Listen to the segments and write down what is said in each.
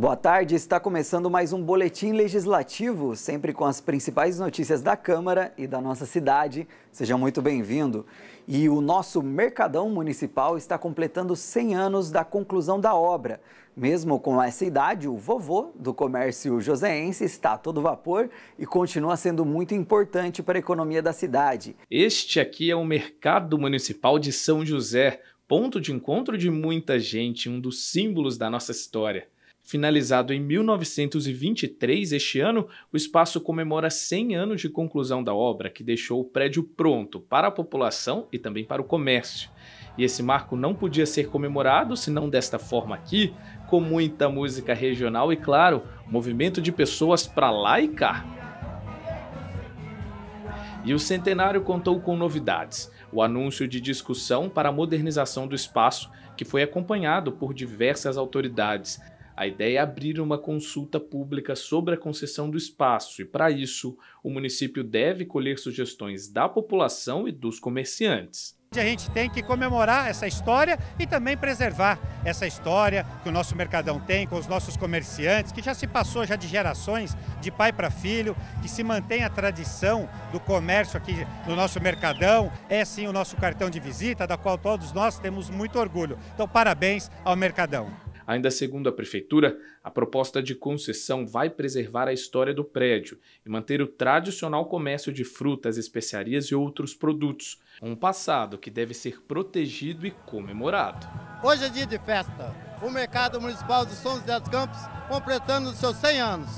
Boa tarde, está começando mais um Boletim Legislativo, sempre com as principais notícias da Câmara e da nossa cidade. Seja muito bem-vindo. E o nosso Mercadão Municipal está completando 100 anos da conclusão da obra. Mesmo com essa idade, o vovô do comércio joseense está a todo vapor e continua sendo muito importante para a economia da cidade. Este aqui é o Mercado Municipal de São José, ponto de encontro de muita gente, um dos símbolos da nossa história. Finalizado em 1923, este ano, o espaço comemora 100 anos de conclusão da obra, que deixou o prédio pronto para a população e também para o comércio. E esse marco não podia ser comemorado senão desta forma aqui, com muita música regional e, claro, movimento de pessoas para lá e cá. E o centenário contou com novidades: o anúncio de discussão para a modernização do espaço, que foi acompanhado por diversas autoridades a ideia é abrir uma consulta pública sobre a concessão do espaço e, para isso, o município deve colher sugestões da população e dos comerciantes. A gente tem que comemorar essa história e também preservar essa história que o nosso Mercadão tem com os nossos comerciantes, que já se passou já de gerações, de pai para filho, que se mantém a tradição do comércio aqui no nosso Mercadão. É sim o nosso cartão de visita, da qual todos nós temos muito orgulho. Então, parabéns ao Mercadão. Ainda segundo a prefeitura, a proposta de concessão vai preservar a história do prédio e manter o tradicional comércio de frutas, especiarias e outros produtos, um passado que deve ser protegido e comemorado. Hoje é dia de festa. O mercado municipal de São José dos Campos completando os seus 100 anos.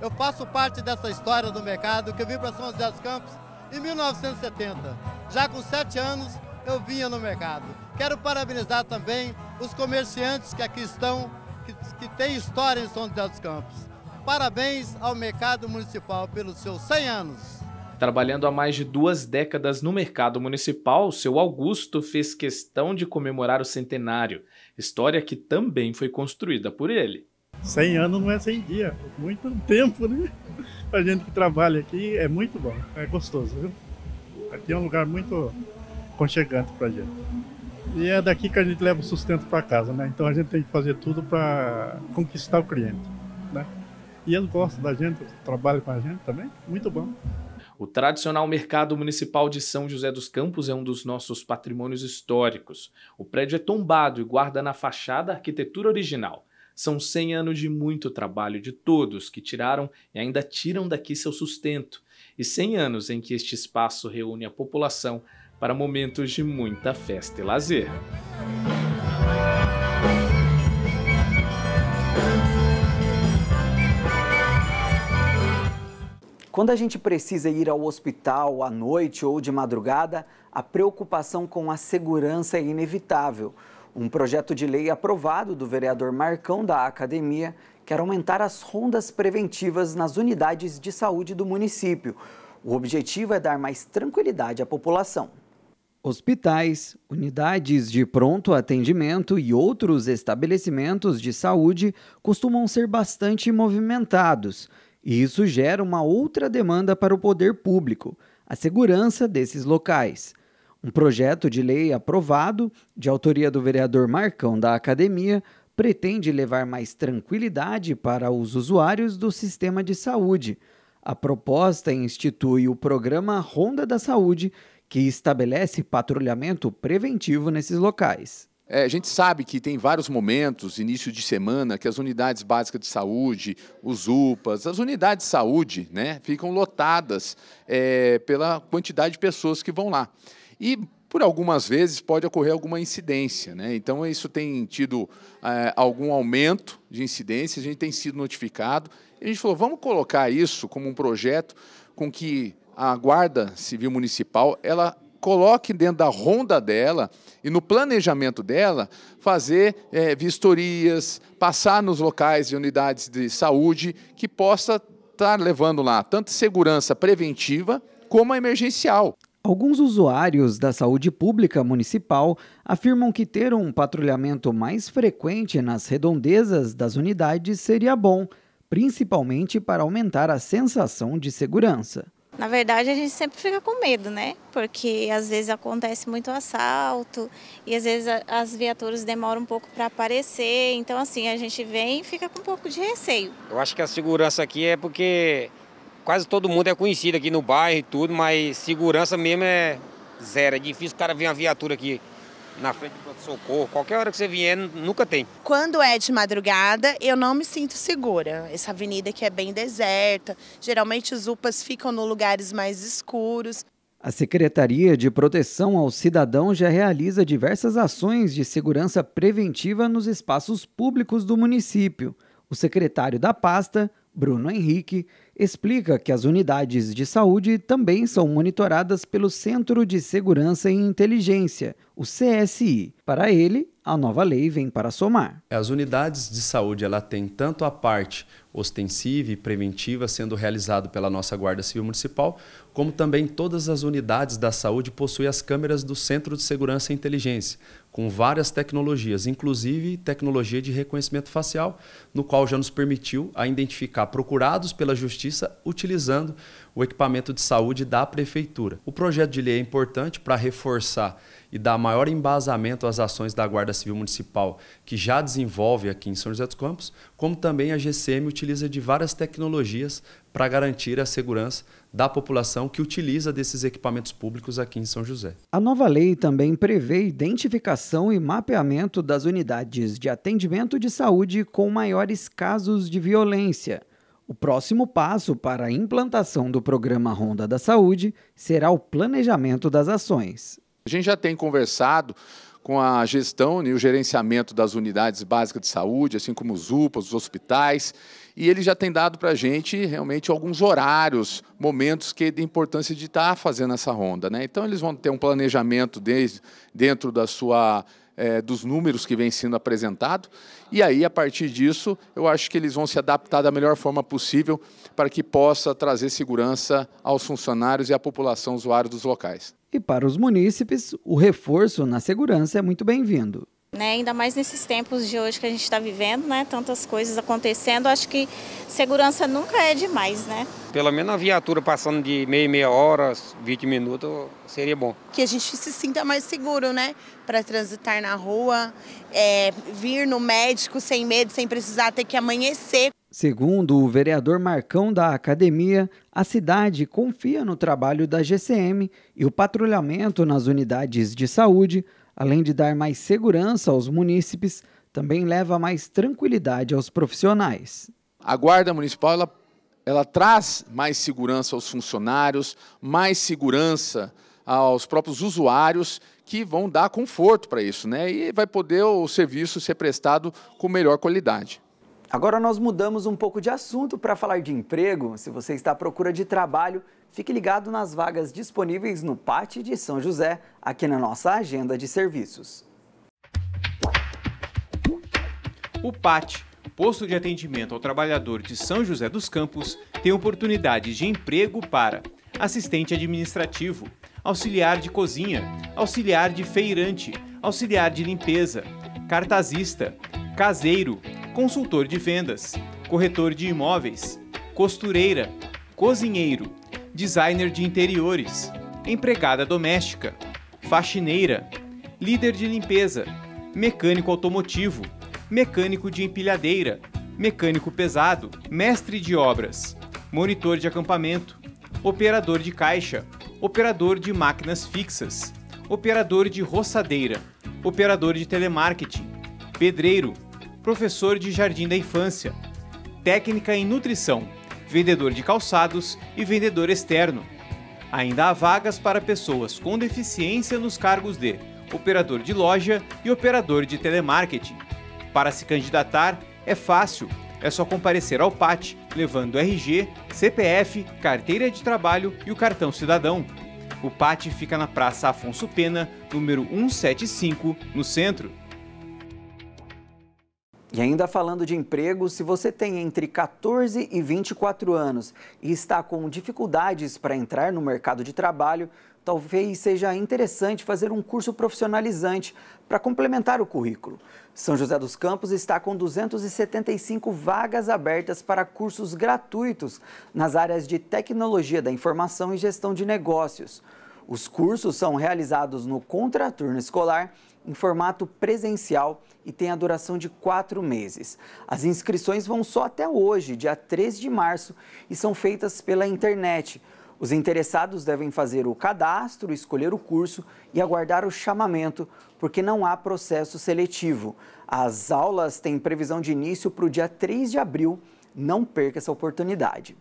Eu faço parte dessa história do mercado que eu vim para São José dos Campos em 1970. Já com 7 anos eu vinha no mercado. Quero parabenizar também os comerciantes que aqui estão, que, que têm história em São José dos Campos. Parabéns ao mercado municipal pelos seus 100 anos. Trabalhando há mais de duas décadas no mercado municipal, seu Augusto fez questão de comemorar o centenário, história que também foi construída por ele. 100 anos não é 100 dias, muito tempo, né? Para gente que trabalha aqui é muito bom, é gostoso, viu? Aqui é um lugar muito conchegante para gente. E é daqui que a gente leva o sustento para casa, né? Então a gente tem que fazer tudo para conquistar o cliente, né? E eles gostam da gente, trabalham com a gente também, muito bom. O tradicional mercado municipal de São José dos Campos é um dos nossos patrimônios históricos. O prédio é tombado e guarda na fachada a arquitetura original. São 100 anos de muito trabalho de todos que tiraram e ainda tiram daqui seu sustento. E 100 anos em que este espaço reúne a população para momentos de muita festa e lazer. Quando a gente precisa ir ao hospital à noite ou de madrugada, a preocupação com a segurança é inevitável. Um projeto de lei aprovado do vereador Marcão da Academia quer aumentar as rondas preventivas nas unidades de saúde do município. O objetivo é dar mais tranquilidade à população. Hospitais, unidades de pronto atendimento e outros estabelecimentos de saúde costumam ser bastante movimentados, e isso gera uma outra demanda para o poder público, a segurança desses locais. Um projeto de lei aprovado, de autoria do vereador Marcão da Academia, pretende levar mais tranquilidade para os usuários do sistema de saúde. A proposta institui o programa Ronda da Saúde que estabelece patrulhamento preventivo nesses locais. É, a gente sabe que tem vários momentos, início de semana, que as unidades básicas de saúde, os UPAs, as unidades de saúde, né, ficam lotadas é, pela quantidade de pessoas que vão lá. E por algumas vezes pode ocorrer alguma incidência, né? Então isso tem tido é, algum aumento de incidência, a gente tem sido notificado. a gente falou, vamos colocar isso como um projeto com que a Guarda Civil Municipal ela coloque dentro da ronda dela e no planejamento dela fazer é, vistorias, passar nos locais de unidades de saúde que possa estar tá levando lá tanto segurança preventiva como a emergencial. Alguns usuários da saúde pública municipal afirmam que ter um patrulhamento mais frequente nas redondezas das unidades seria bom, principalmente para aumentar a sensação de segurança. Na verdade, a gente sempre fica com medo, né? Porque às vezes acontece muito assalto e às vezes as viaturas demoram um pouco para aparecer. Então, assim, a gente vem e fica com um pouco de receio. Eu acho que a segurança aqui é porque quase todo mundo é conhecido aqui no bairro e tudo, mas segurança mesmo é zero. É difícil o cara ver uma viatura aqui na frente do pronto-socorro, qualquer hora que você vier, nunca tem. Quando é de madrugada, eu não me sinto segura. Essa avenida que é bem deserta, geralmente os UPAs ficam nos lugares mais escuros. A Secretaria de Proteção ao Cidadão já realiza diversas ações de segurança preventiva nos espaços públicos do município. O secretário da pasta, Bruno Henrique, explica que as unidades de saúde também são monitoradas pelo Centro de Segurança e Inteligência, o CSI. Para ele, a nova lei vem para somar. É, as unidades de saúde ela tem tanto a parte ostensiva e preventiva sendo realizado pela nossa Guarda Civil Municipal, como também todas as unidades da saúde possuem as câmeras do Centro de Segurança e Inteligência, com várias tecnologias, inclusive tecnologia de reconhecimento facial, no qual já nos permitiu a identificar procurados pela justiça utilizando o equipamento de saúde da prefeitura. O projeto de lei é importante para reforçar e dar mais maior embasamento às ações da Guarda Civil Municipal, que já desenvolve aqui em São José dos Campos, como também a GCM utiliza de várias tecnologias para garantir a segurança da população que utiliza desses equipamentos públicos aqui em São José. A nova lei também prevê identificação e mapeamento das unidades de atendimento de saúde com maiores casos de violência. O próximo passo para a implantação do programa Ronda da Saúde será o planejamento das ações. A gente já tem conversado com a gestão né, e o gerenciamento das unidades básicas de saúde, assim como os UPAs, os hospitais, e ele já tem dado para a gente realmente alguns horários, momentos que é de importância de estar tá fazendo essa ronda. Né? Então, eles vão ter um planejamento desde, dentro da sua é, dos números que vem sendo apresentado. E aí, a partir disso, eu acho que eles vão se adaptar da melhor forma possível para que possa trazer segurança aos funcionários e à população usuária dos locais. E para os munícipes, o reforço na segurança é muito bem-vindo. Né? Ainda mais nesses tempos de hoje que a gente está vivendo, né? Tantas coisas acontecendo, acho que segurança nunca é demais, né? Pelo menos uma viatura passando de meia meia hora, 20 minutos, seria bom. Que a gente se sinta mais seguro, né? Para transitar na rua, é, vir no médico sem medo, sem precisar ter que amanhecer. Segundo o vereador Marcão da academia, a cidade confia no trabalho da GCM e o patrulhamento nas unidades de saúde além de dar mais segurança aos munícipes, também leva mais tranquilidade aos profissionais. A Guarda Municipal ela, ela traz mais segurança aos funcionários, mais segurança aos próprios usuários que vão dar conforto para isso, né? E vai poder o serviço ser prestado com melhor qualidade. Agora nós mudamos um pouco de assunto para falar de emprego. Se você está à procura de trabalho, Fique ligado nas vagas disponíveis no Pátio de São José, aqui na nossa agenda de serviços. O Pate, Posto de Atendimento ao Trabalhador de São José dos Campos, tem oportunidades de emprego para assistente administrativo, auxiliar de cozinha, auxiliar de feirante, auxiliar de limpeza, cartazista, caseiro, consultor de vendas, corretor de imóveis, costureira, cozinheiro, designer de interiores, empregada doméstica, faxineira, líder de limpeza, mecânico automotivo, mecânico de empilhadeira, mecânico pesado, mestre de obras, monitor de acampamento, operador de caixa, operador de máquinas fixas, operador de roçadeira, operador de telemarketing, pedreiro, professor de jardim da infância, técnica em nutrição, vendedor de calçados e vendedor externo. Ainda há vagas para pessoas com deficiência nos cargos de operador de loja e operador de telemarketing. Para se candidatar, é fácil. É só comparecer ao PAT, levando RG, CPF, carteira de trabalho e o cartão cidadão. O PAT fica na Praça Afonso Pena, número 175, no centro. E ainda falando de emprego, se você tem entre 14 e 24 anos e está com dificuldades para entrar no mercado de trabalho, talvez seja interessante fazer um curso profissionalizante para complementar o currículo. São José dos Campos está com 275 vagas abertas para cursos gratuitos nas áreas de tecnologia da informação e gestão de negócios. Os cursos são realizados no contraturno escolar em formato presencial e tem a duração de quatro meses. As inscrições vão só até hoje, dia 3 de março, e são feitas pela internet. Os interessados devem fazer o cadastro, escolher o curso e aguardar o chamamento, porque não há processo seletivo. As aulas têm previsão de início para o dia 3 de abril. Não perca essa oportunidade.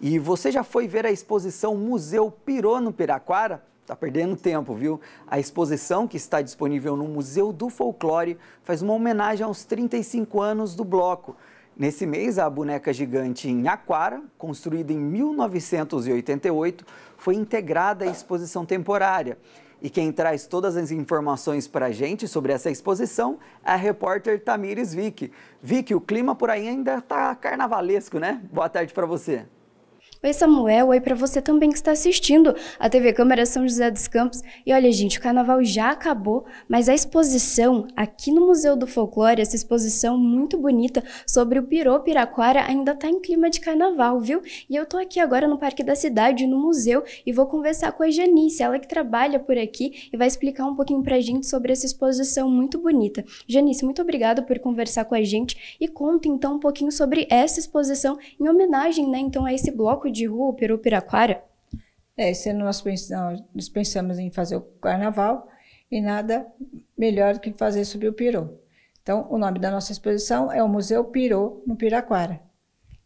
E você já foi ver a exposição Museu Pirô no Piraquara? Está perdendo tempo, viu? A exposição que está disponível no Museu do Folclore faz uma homenagem aos 35 anos do bloco. Nesse mês, a boneca gigante em Aquara, construída em 1988, foi integrada à exposição temporária. E quem traz todas as informações para a gente sobre essa exposição é a repórter Tamires Vick. Vick, o clima por aí ainda está carnavalesco, né? Boa tarde para você. Oi, Samuel. Oi para você também que está assistindo a TV Câmara São José dos Campos. E olha, gente, o carnaval já acabou, mas a exposição aqui no Museu do Folclore, essa exposição muito bonita sobre o Pirô Piraquara, ainda está em clima de carnaval, viu? E eu estou aqui agora no Parque da Cidade, no museu, e vou conversar com a Janice, ela que trabalha por aqui e vai explicar um pouquinho para a gente sobre essa exposição muito bonita. Janice, muito obrigada por conversar com a gente e conta então um pouquinho sobre essa exposição em homenagem, né, então a esse bloco de rua Peru-Piraquara? É, esse ano é nós pensamos, nós pensamos em fazer o carnaval e nada melhor do que fazer subir o Peru. Então, o nome da nossa exposição é o Museu Pirou, no Piraquara.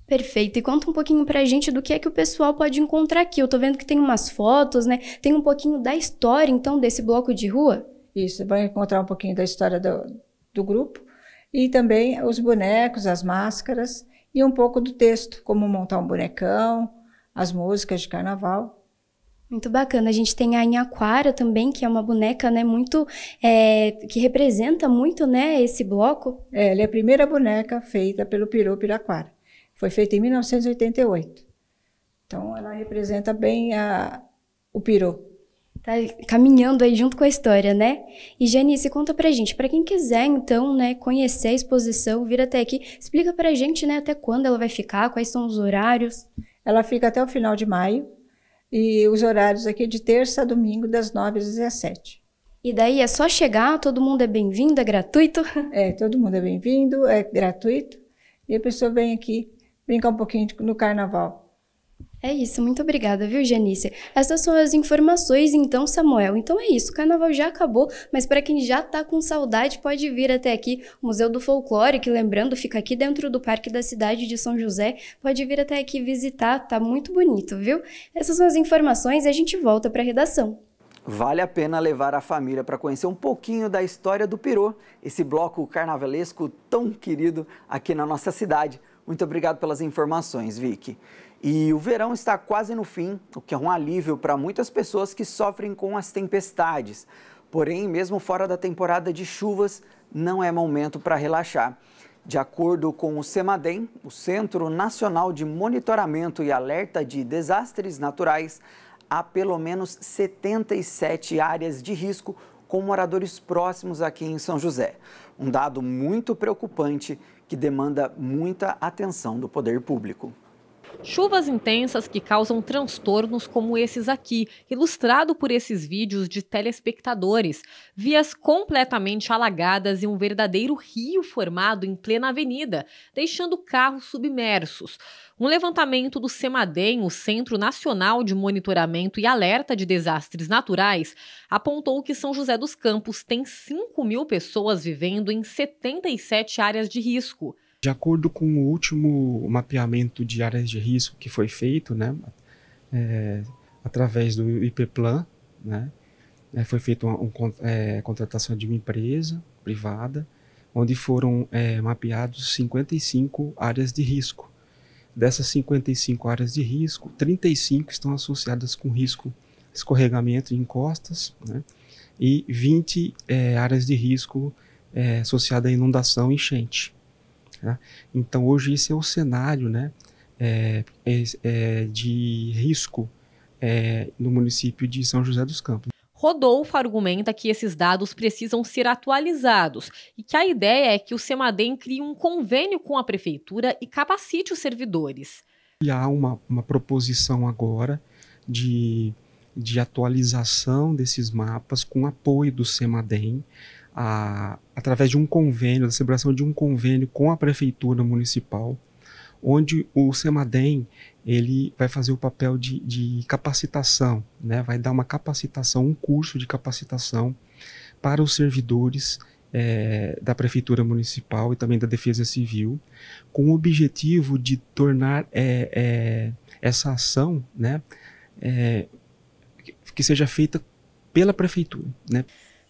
Perfeito. E conta um pouquinho pra gente do que é que o pessoal pode encontrar aqui. Eu tô vendo que tem umas fotos, né? Tem um pouquinho da história, então, desse bloco de rua. Isso, vai encontrar um pouquinho da história do, do grupo, e também os bonecos, as máscaras e um pouco do texto, como montar um bonecão, as músicas de carnaval. Muito bacana. A gente tem a Inhaquara também, que é uma boneca, né, muito é, que representa muito, né, esse bloco. É, ela é a primeira boneca feita pelo Piru Piraquara. Foi feita em 1988. Então, ela representa bem a, o Piru tá caminhando aí junto com a história, né? E Janice, conta pra gente, para quem quiser então, né, conhecer a exposição, vir até aqui, explica pra gente, né, até quando ela vai ficar, quais são os horários. Ela fica até o final de maio e os horários aqui é de terça a domingo das 9 às 17. E daí é só chegar, todo mundo é bem-vindo, é gratuito? É, todo mundo é bem-vindo, é gratuito. E a pessoa vem aqui brincar um pouquinho no carnaval. É isso, muito obrigada, viu, Janice? Essas são as informações, então, Samuel. Então é isso, o carnaval já acabou, mas para quem já está com saudade, pode vir até aqui. O Museu do Folclore, que lembrando, fica aqui dentro do Parque da Cidade de São José. Pode vir até aqui visitar, tá muito bonito, viu? Essas são as informações e a gente volta para a redação. Vale a pena levar a família para conhecer um pouquinho da história do Pirô, esse bloco carnavalesco tão querido aqui na nossa cidade. Muito obrigado pelas informações, Vicky. E o verão está quase no fim, o que é um alívio para muitas pessoas que sofrem com as tempestades. Porém, mesmo fora da temporada de chuvas, não é momento para relaxar. De acordo com o CEMADEM, o Centro Nacional de Monitoramento e Alerta de Desastres Naturais, há pelo menos 77 áreas de risco com moradores próximos aqui em São José. Um dado muito preocupante que demanda muita atenção do poder público. Chuvas intensas que causam transtornos como esses aqui, ilustrado por esses vídeos de telespectadores. Vias completamente alagadas e um verdadeiro rio formado em plena avenida, deixando carros submersos. Um levantamento do CEMADEM, o Centro Nacional de Monitoramento e Alerta de Desastres Naturais, apontou que São José dos Campos tem 5 mil pessoas vivendo em 77 áreas de risco. De acordo com o último mapeamento de áreas de risco que foi feito, né, é, através do IPPlan, né, é, foi feita uma um, é, contratação de uma empresa privada, onde foram é, mapeados 55 áreas de risco. Dessas 55 áreas de risco, 35 estão associadas com risco escorregamento em encostas, né, e 20 é, áreas de risco é, associadas a inundação e enchente. Né? Então, hoje, esse é o cenário né, é, é, é, de risco é, no município de São José dos Campos. Rodolfo argumenta que esses dados precisam ser atualizados e que a ideia é que o Semadem crie um convênio com a prefeitura e capacite os servidores. E há uma, uma proposição agora de, de atualização desses mapas com apoio do Semadem a, através de um convênio, da celebração de um convênio com a prefeitura municipal, onde o Semadem ele vai fazer o papel de, de capacitação, né? vai dar uma capacitação, um curso de capacitação para os servidores é, da Prefeitura Municipal e também da Defesa Civil, com o objetivo de tornar é, é, essa ação né, é, que seja feita pela Prefeitura. Né?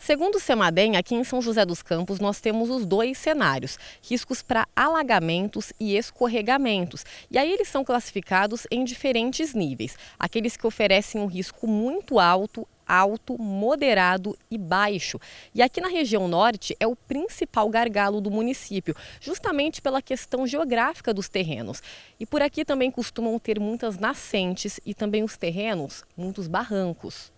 Segundo o Semadem, aqui em São José dos Campos nós temos os dois cenários, riscos para alagamentos e escorregamentos. E aí eles são classificados em diferentes níveis. Aqueles que oferecem um risco muito alto alto, moderado e baixo. E aqui na região norte é o principal gargalo do município, justamente pela questão geográfica dos terrenos. E por aqui também costumam ter muitas nascentes e também os terrenos, muitos barrancos.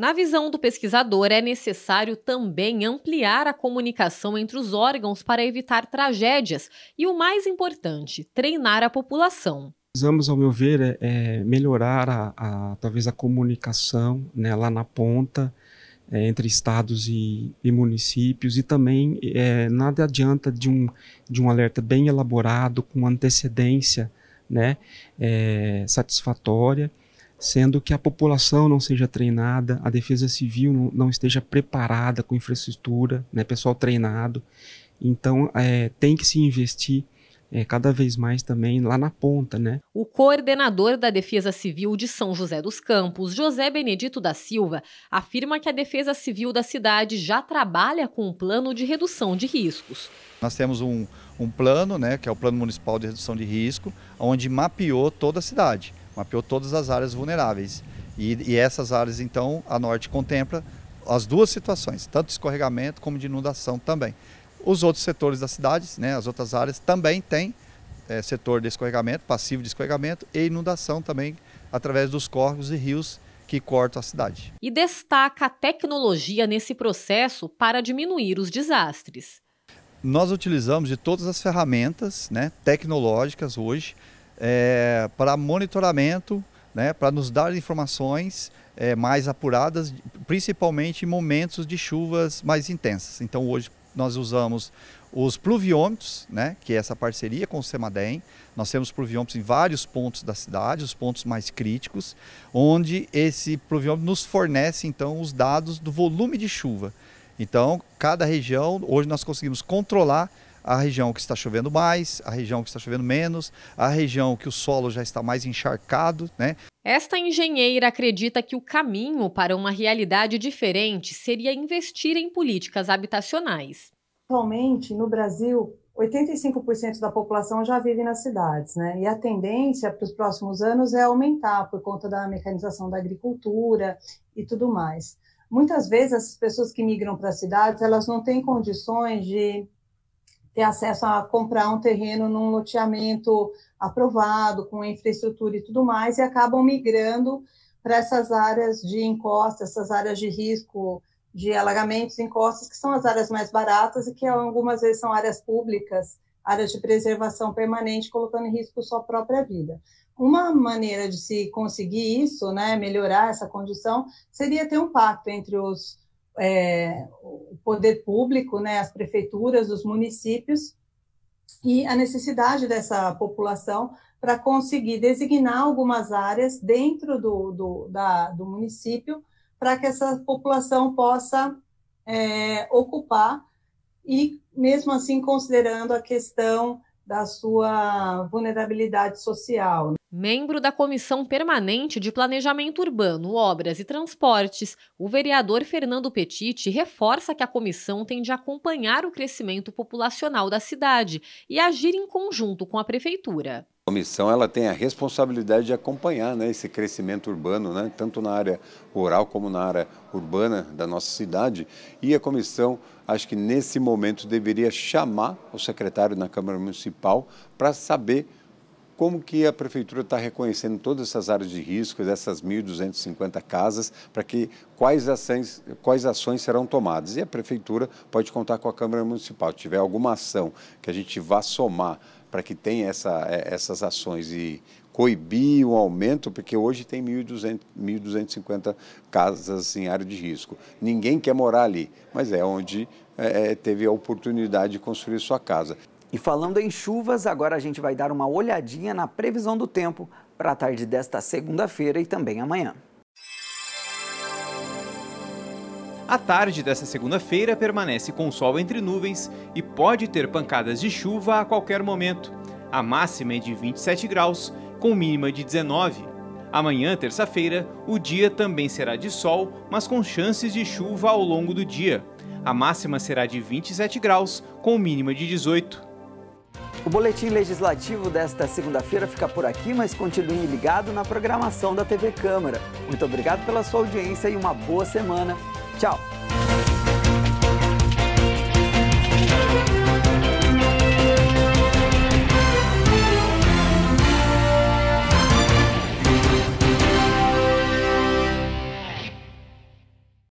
Na visão do pesquisador, é necessário também ampliar a comunicação entre os órgãos para evitar tragédias e, o mais importante, treinar a população. Precisamos, ao meu ver, é, é melhorar a, a, talvez a comunicação né, lá na ponta, é, entre estados e, e, municípios e também é, nada adianta de um, de um alerta bem elaborado, com antecedência né, é, satisfatória sendo que a população não seja treinada, a defesa civil não, não esteja preparada com infraestrutura, né, pessoal treinado. Então, é, tem que se investir é, cada vez mais também lá na ponta, né? O coordenador da Defesa Civil de São José dos Campos, José Benedito da Silva, afirma que a Defesa Civil da cidade já trabalha com um plano de redução de riscos. Nós temos um, um plano, né, que é o Plano Municipal de Redução de Risco, onde mapeou toda a cidade mapeou todas as áreas vulneráveis. E, e essas áreas, então, a Norte contempla as duas situações, tanto de escorregamento como de inundação também. Os outros setores da cidade, né, as outras áreas, também têm é, setor de escorregamento, passivo de escorregamento e inundação também através dos córregos e rios que cortam a cidade. E destaca a tecnologia nesse processo para diminuir os desastres. Nós utilizamos de todas as ferramentas né, tecnológicas hoje é, para monitoramento, né, para nos dar informações é, mais apuradas, principalmente em momentos de chuvas mais intensas. Então hoje nós usamos os pluviômetros, né, que é essa parceria com o Semadem. Nós temos pluviômetros em vários pontos da cidade, os pontos mais críticos, onde esse pluviômetro nos fornece então os dados do volume de chuva. Então, cada região, hoje nós conseguimos controlar a região que está chovendo mais, a região que está chovendo menos, a região que o solo já está mais encharcado, né? Esta engenheira acredita que o caminho para uma realidade diferente seria investir em políticas habitacionais. Atualmente, no Brasil, 85% da população já vive nas cidades, né? E a tendência para os próximos anos é aumentar por conta da mecanização da agricultura e tudo mais. Muitas vezes as pessoas que migram para as cidades, elas não têm condições de ter acesso a comprar um terreno num loteamento aprovado, com infraestrutura e tudo mais, e acabam migrando para essas áreas de encosta, essas áreas de risco de alagamentos, encostas, que são as áreas mais baratas e que algumas vezes são áreas públicas, áreas de preservação permanente, colocando em risco sua própria vida. Uma maneira de se conseguir isso, né, melhorar essa condição, seria ter um pacto entre os é, o poder público, né, as prefeituras, os municípios, e a necessidade dessa população para conseguir designar algumas áreas dentro do, do, da, do município para que essa população possa é, ocupar e, mesmo assim, considerando a questão da sua vulnerabilidade social. Né? Membro da Comissão Permanente de Planejamento Urbano, Obras e Transportes, o vereador Fernando Petiti reforça que a comissão tem de acompanhar o crescimento populacional da cidade e agir em conjunto com a prefeitura. A comissão ela tem a responsabilidade de acompanhar né, esse crescimento urbano, né, tanto na área rural como na área urbana da nossa cidade. E a comissão, acho que nesse momento, deveria chamar o secretário na Câmara Municipal para saber como que a prefeitura está reconhecendo todas essas áreas de risco, essas 1.250 casas, para que quais ações, quais ações serão tomadas. E a prefeitura pode contar com a Câmara Municipal. Se tiver alguma ação que a gente vá somar para que tenha essa, é, essas ações e coibir o aumento, porque hoje tem 1.250 casas em área de risco. Ninguém quer morar ali, mas é onde é, é teve a oportunidade de construir sua casa. E falando em chuvas, agora a gente vai dar uma olhadinha na previsão do tempo para a tarde desta segunda-feira e também amanhã. A tarde desta segunda-feira permanece com sol entre nuvens e pode ter pancadas de chuva a qualquer momento. A máxima é de 27 graus, com mínima de 19. Amanhã, terça-feira, o dia também será de sol, mas com chances de chuva ao longo do dia. A máxima será de 27 graus, com mínima de 18. O boletim legislativo desta segunda-feira fica por aqui, mas continue ligado na programação da TV Câmara. Muito obrigado pela sua audiência e uma boa semana. Tchau!